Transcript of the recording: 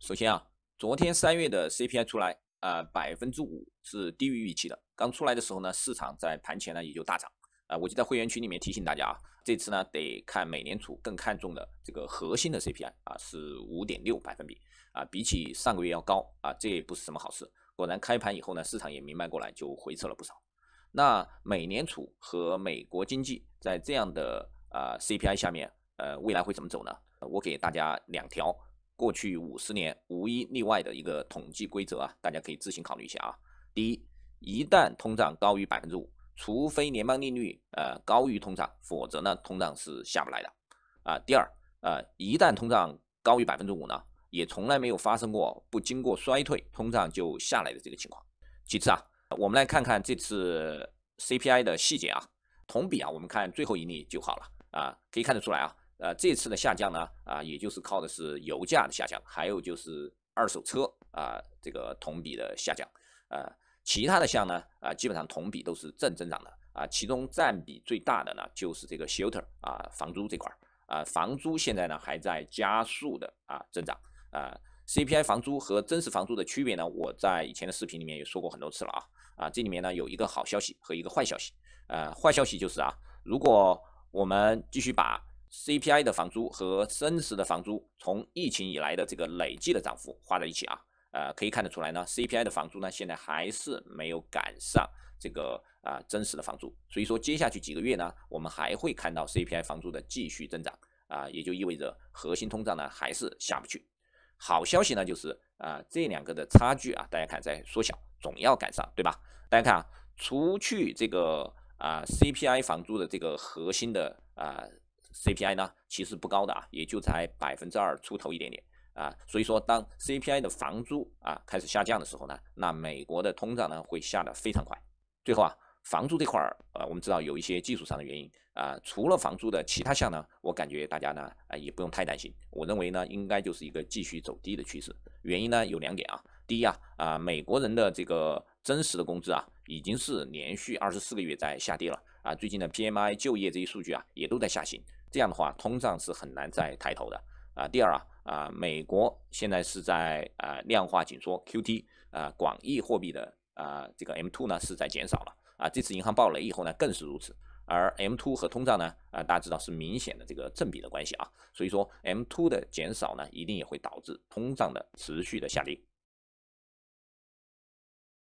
首先啊，昨天三月的 CPI 出来啊，百分之五是低于预期的。刚出来的时候呢，市场在盘前呢也就大涨啊。我就在会员群里面提醒大家啊，这次呢得看美联储更看重的这个核心的 CPI 啊，是五点六百分比啊，比起上个月要高啊，这也不是什么好事。果然开盘以后呢，市场也明白过来就回撤了不少。那美联储和美国经济在这样的啊 CPI 下面，呃，未来会怎么走呢？我给大家两条。过去五十年无一例外的一个统计规则啊，大家可以自行考虑一下啊。第一，一旦通胀高于百分之五，除非联邦利率呃高于通胀，否则呢通胀是下不来的啊。第二，呃，一旦通胀高于百分之五呢，也从来没有发生过不经过衰退通胀就下来的这个情况。其次啊，我们来看看这次 CPI 的细节啊，同比啊，我们看最后一例就好了啊，可以看得出来啊。呃，这次的下降呢，啊，也就是靠的是油价的下降，还有就是二手车啊，这个同比的下降，啊，其他的项呢，啊，基本上同比都是正增长的，啊，其中占比最大的呢，就是这个 shelter 啊，房租这块啊，房租现在呢还在加速的啊增长，啊，CPI 房租和真实房租的区别呢，我在以前的视频里面也说过很多次了啊，啊，这里面呢有一个好消息和一个坏消息，呃，坏消息就是啊，如果我们继续把 CPI 的房租和真实的房租从疫情以来的这个累计的涨幅画在一起啊，呃，可以看得出来呢，CPI 的房租呢现在还是没有赶上这个啊真实的房租，所以说接下去几个月呢，我们还会看到 CPI 房租的继续增长啊，也就意味着核心通胀呢还是下不去。好消息呢就是啊这两个的差距啊，大家看在缩小，总要赶上对吧？大家看啊，除去这个啊 CPI 房租的这个核心的啊。CPI 呢其实不高的啊，也就在百分之二出头一点点啊，所以说当 CPI 的房租啊开始下降的时候呢，那美国的通胀呢会下得非常快。最后啊，房租这块儿呃，我们知道有一些技术上的原因啊，除了房租的其他项呢，我感觉大家呢啊也不用太担心，我认为呢应该就是一个继续走低的趋势。原因呢有两点啊，第一啊啊，美国人的这个真实的工资啊已经是连续二十四个月在下跌了啊，最近的 PMI 就业这些数据啊也都在下行。这样的话，通胀是很难再抬头的啊。第二啊啊，美国现在是在啊量化紧缩 QT 啊广义货币的啊这个 M two 呢是在减少了啊。这次银行暴雷以后呢，更是如此。而 M two 和通胀呢啊，大家知道是明显的这个正比的关系啊。所以说 M two 的减少呢，一定也会导致通胀的持续的下跌。